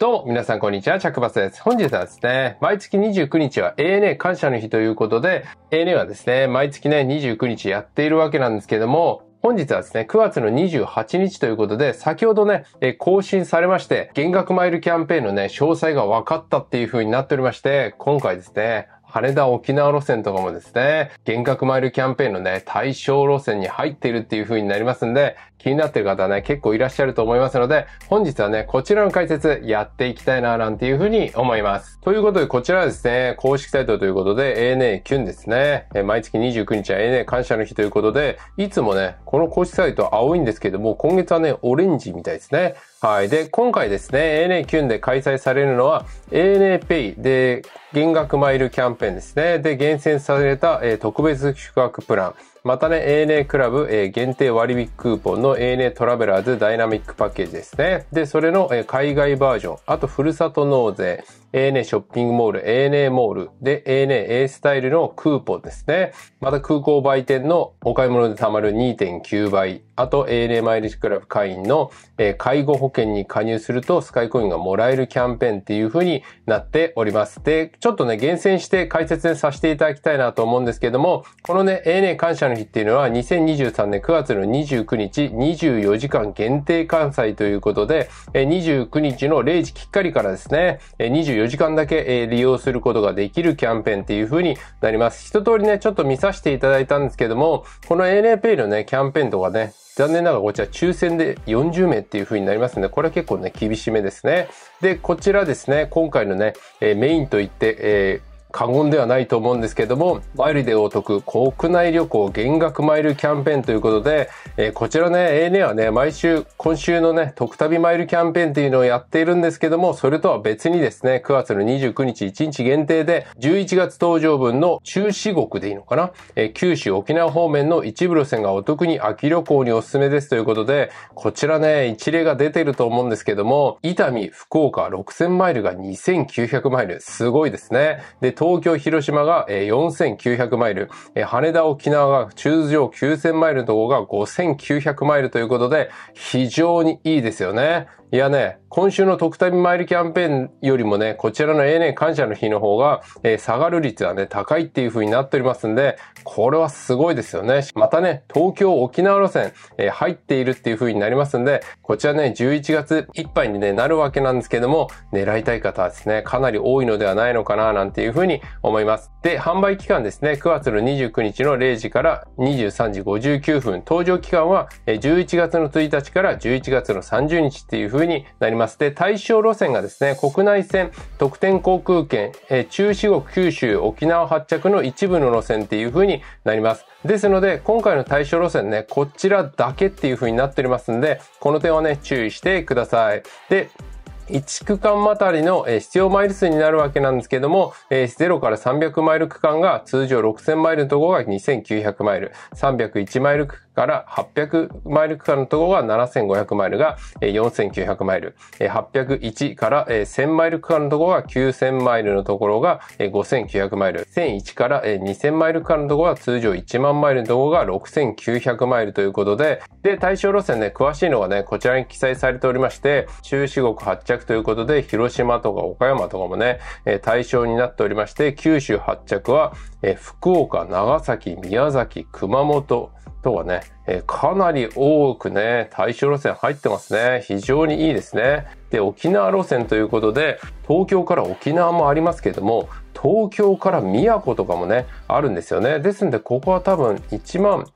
どうも、皆さん、こんにちは。チャックバスです。本日はですね、毎月29日は ANA 感謝の日ということで、ANA はですね、毎月ね、29日やっているわけなんですけども、本日はですね、9月の28日ということで、先ほどね、更新されまして、減額マイルキャンペーンのね、詳細が分かったっていう風になっておりまして、今回ですね、羽田沖縄路線とかもですね、幻覚マイルキャンペーンのね、対象路線に入っているっていう風になりますんで、気になってる方はね、結構いらっしゃると思いますので、本日はね、こちらの解説やっていきたいな、なんていう風に思います。ということで、こちらはですね、公式サイトということで、ANA キュンですね。毎月29日は ANA 感謝の日ということで、いつもね、この公式サイト青いんですけども、今月はね、オレンジみたいですね。はい。で、今回ですね、ANA キュンで開催されるのは ANA Pay で減額マイルキャンペーンですね。で、厳選された、えー、特別宿泊プラン。またね、ANA クラブ、えー、限定割引クーポンの ANA トラベラーズダイナミックパッケージですね。で、それの、えー、海外バージョン、あとふるさと納税、ANA ショッピングモール、ANA モールで ANA A スタイルのクーポンですね。また空港売店のお買い物で貯まる2.9倍。あと ANA マイリックラブ会員の介護保険に加入するとスカイコインがもらえるキャンペーンっていう風になっております。で、ちょっとね、厳選して解説させていただきたいなと思うんですけども、このね、ANA 感謝の日っていうのは2023年9月の29日24時間限定関西ということで、29日の0時きっかりからですね、24 24時間だけ、え利用することができるキャンペーンっていう風になります。一通りね、ちょっと見させていただいたんですけども、この a n a p a のね、キャンペーンとかね、残念ながらこちら抽選で40名っていう風になりますので、これは結構ね、厳しめですね。で、こちらですね、今回のね、えメインといって、過言ではないと思うんですけども、マイルでお得国内旅行減額マイルキャンペーンということで、えー、こちらね、ANA はね、毎週、今週のね、特旅マイルキャンペーンっていうのをやっているんですけども、それとは別にですね、9月の29日1日限定で、11月登場分の中四国でいいのかな、えー、九州沖縄方面の一部路線がお得に秋旅行におすすめですということで、こちらね、一例が出てると思うんですけども、伊丹、福岡6000マイルが2900マイル、すごいですね。で東京、広島が4900マイル、羽田、沖縄が中上9000マイルのとこが5900マイルということで、非常にいいですよね。いやね、今週の特旅参りキャンペーンよりもね、こちらの ANA 感謝の日の方が、えー、下がる率はね、高いっていう風になっておりますんで、これはすごいですよね。またね、東京沖縄路線、えー、入っているっていう風になりますんで、こちらね、11月いっぱいに、ね、なるわけなんですけども、狙いたい方はですね、かなり多いのではないのかな、なんていう風に思います。で、販売期間ですね、9月の29日の0時から23時59分、登場期間は11月の1日から11月の30日っていう風に風になります。で、対象路線がですね、国内線、特典航空券、え中四国、九州、沖縄発着の一部の路線っていう風になります。ですので、今回の対象路線ね、こちらだけっていう風になっておりますんで、この点はね、注意してください。で、1区間あたりの必要マイル数になるわけなんですけども、0から300マイル区間が通常6000マイルのところが2900マイル、301マイル区間から800マイル区間のところが7500マイルが4900マイル、801から1000マイル区間のところが9000マイルのところが5900マイル、1001から2000マイル区間のところは通常1万マイルのところが6900マイルということで、で、対象路線ね、詳しいのがね、こちらに記載されておりまして、中四国発着ということで、広島とか岡山とかもね、対象になっておりまして、九州発着はえ福岡、長崎、宮崎、熊本とはね、えかなり多くね、対象路線入ってますね。非常にいいですね。で、沖縄路線ということで、東京から沖縄もありますけれども、東京から宮古とかもね、あるんですよね。ですんで、ここは多分1万、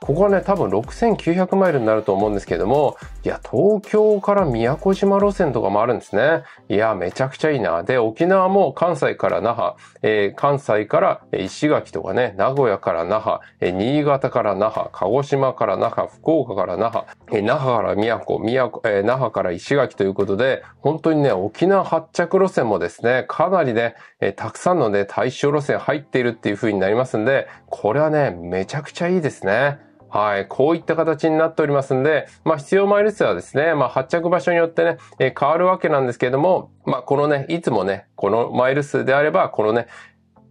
ここはね、多分6900マイルになると思うんですけれども、いや、東京から宮古島路線とかもあるんですね。いや、めちゃくちゃいいな。で、沖縄も関西から那覇、えー、関西から石垣とかね、名古屋から那覇、えー、新潟から那覇、鹿児島から那覇、福岡から那覇、えー、那覇から宮古、宮古、え那覇から石垣ということで、本当にね、沖縄発着路線もですね、かなりね、えたくさんのね、対象路線入っているっていう風になりますんで、これはね、めちゃくちゃいいですね。はい。こういった形になっておりますんで、まあ、必要マイル数はですね、まあ、発着場所によってね、えー、変わるわけなんですけれども、まあ、このね、いつもね、このマイル数であれば、このね、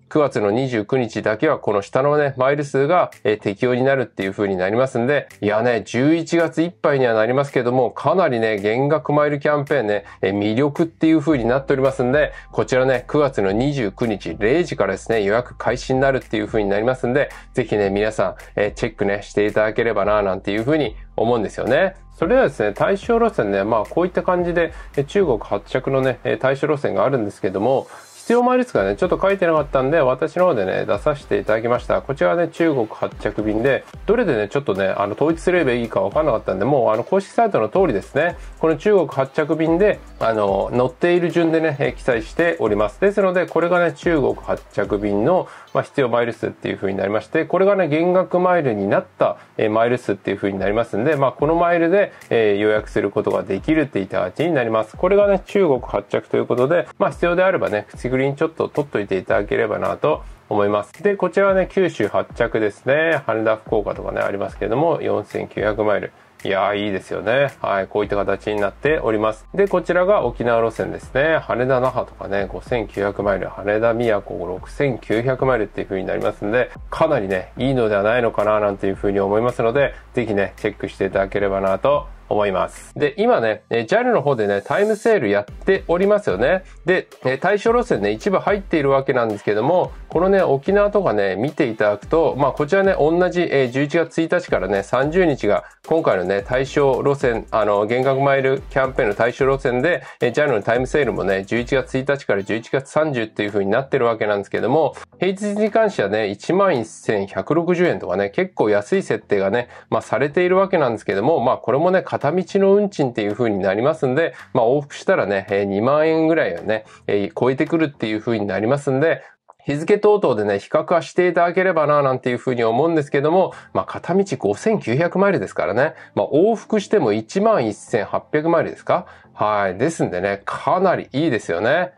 9月の29日だけはこの下のね、マイル数が、えー、適用になるっていう風になりますんで、いやね、11月いっぱいにはなりますけども、かなりね、減額マイルキャンペーンね、えー、魅力っていう風になっておりますんで、こちらね、9月の29日0時からですね、予約開始になるっていう風になりますんで、ぜひね、皆さん、えー、チェックね、していただければな、なんていう風に思うんですよね。それではですね、対象路線ね、まあこういった感じで中国発着のね、対象路線があるんですけども、必要もありね、ちょっと書いてなかったんで、私の方でね、出させていただきました。こちらね、中国発着便で、どれでね、ちょっとね、あの、統一すればいいかわかんなかったんで、もう、あの、公式サイトの通りですね、この中国発着便で、あの、乗っている順でね、記載しております。ですので、これがね、中国発着便の、まあ、必要マイル数っていう風になりまして、これがね、減額マイルになった、えマイル数っていう風になりますんで、まあ、このマイルで、えー、予約することができるっていった形になります。これがね、中国発着ということで、まあ、必要であればね、口振りにちょっと取っといていただければなと思います。で、こちらはね、九州発着ですね。羽田、福岡とかね、ありますけれども、4900マイル。いやー、いいですよね。はい、こういった形になっております。で、こちらが沖縄路線ですね。羽田、那覇とかね、5900マイル、羽田、宮古6900マイルっていう風になりますんで、かなりね、いいのではないのかな、なんていう風に思いますので、ぜひね、チェックしていただければなと思います。で、今ね、JAL の方でね、タイムセールやっておりますよね。で、対象路線ね、一部入っているわけなんですけども、このね、沖縄とかね、見ていただくと、まあ、こちらね、同じ11月1日からね、30日が、今回のね、対象路線、あの、減額マイルキャンペーンの対象路線で、JAL のタイムセールもね、11月1日から11月30っていう風になってるわけなんですけども、平日に関してはね、11,160円とかね、結構安い設定がね、まあ、されているわけなんですけども、まあ、これもね、片道の運賃っていう風になりますんで、まあ往復したらね、2万円ぐらいはね、超えてくるっていう風になりますんで、日付等々でね、比較はしていただければな、なんていうふうに思うんですけども、まあ、片道5900マイルですからね。まあ、往復しても11800マイルですかはい。ですんでね、かなりいいですよね。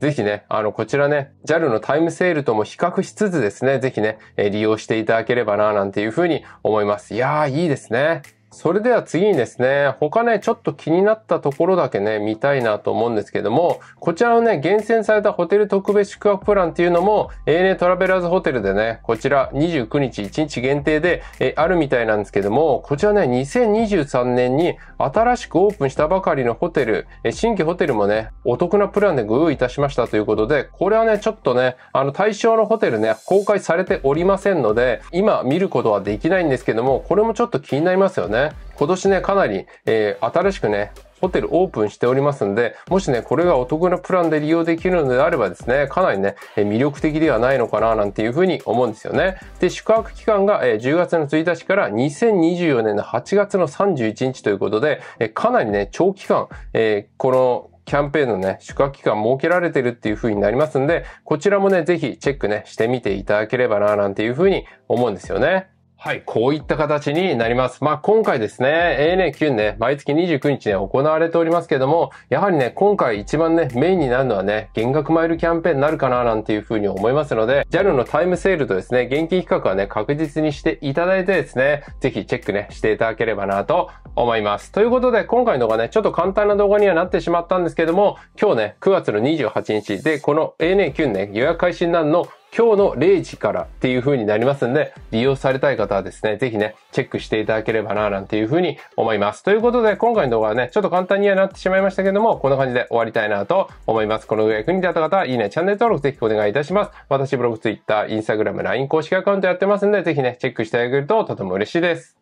ぜひね、あの、こちらね、JAL のタイムセールとも比較しつつですね、ぜひね、利用していただければな、なんていうふうに思います。いやー、いいですね。それでは次にですね、他ね、ちょっと気になったところだけね、見たいなと思うんですけども、こちらのね、厳選されたホテル特別宿泊プランっていうのも、ANA トラベラーズホテルでね、こちら29日1日限定で、えあるみたいなんですけども、こちらね、2023年に新しくオープンしたばかりのホテル、え新規ホテルもね、お得なプランでご用意いたしましたということで、これはね、ちょっとね、あの、対象のホテルね、公開されておりませんので、今見ることはできないんですけども、これもちょっと気になりますよね。今年ね、かなり、えー、新しくね、ホテルオープンしておりますんで、もしね、これがお得なプランで利用できるのであればですね、かなりね、魅力的ではないのかな、なんていうふうに思うんですよね。で、宿泊期間が10月の1日から2024年の8月の31日ということで、かなりね、長期間、えー、このキャンペーンのね、宿泊期間設けられてるっていう風になりますんで、こちらもね、ぜひチェックね、してみていただければな、なんていう風に思うんですよね。はい。こういった形になります。まあ、今回ですね、ANA9 ね、毎月29日ね、行われておりますけども、やはりね、今回一番ね、メインになるのはね、減額マイルキャンペーンになるかな、なんていうふうに思いますので、JAL のタイムセールとですね、現金比較はね、確実にしていただいてですね、ぜひチェックね、していただければな、と思います。ということで、今回の動画ね、ちょっと簡単な動画にはなってしまったんですけども、今日ね、9月の28日で、この ANA9 ね、予約開始になるの今日の0時からっていう風になりますんで、利用されたい方はですね、ぜひね、チェックしていただければな、なんていう風に思います。ということで、今回の動画はね、ちょっと簡単にはなってしまいましたけども、こんな感じで終わりたいなと思います。この上役に立った方は、いいね、チャンネル登録ぜひお願いいたします。私、ブログ、ツイッター、インスタグラム、LINE 公式アカウントやってますんで、ぜひね、チェックしてあげるととても嬉しいです。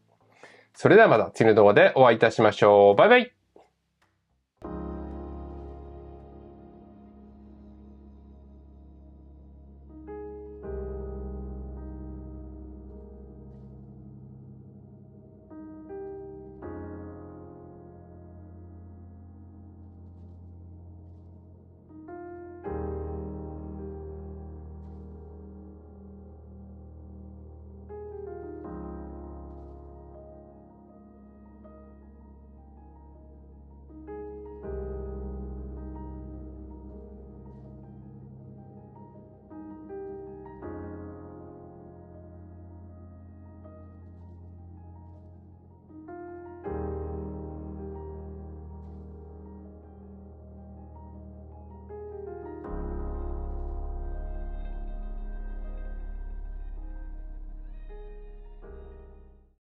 それではまた次の動画でお会いいたしましょう。バイバイ